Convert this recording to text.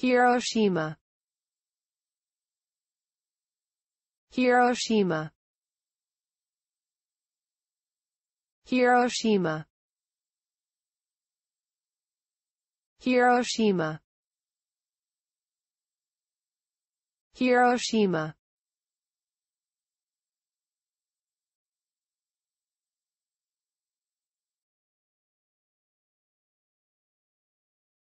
Hiroshima Hiroshima Hiroshima Hiroshima Hiroshima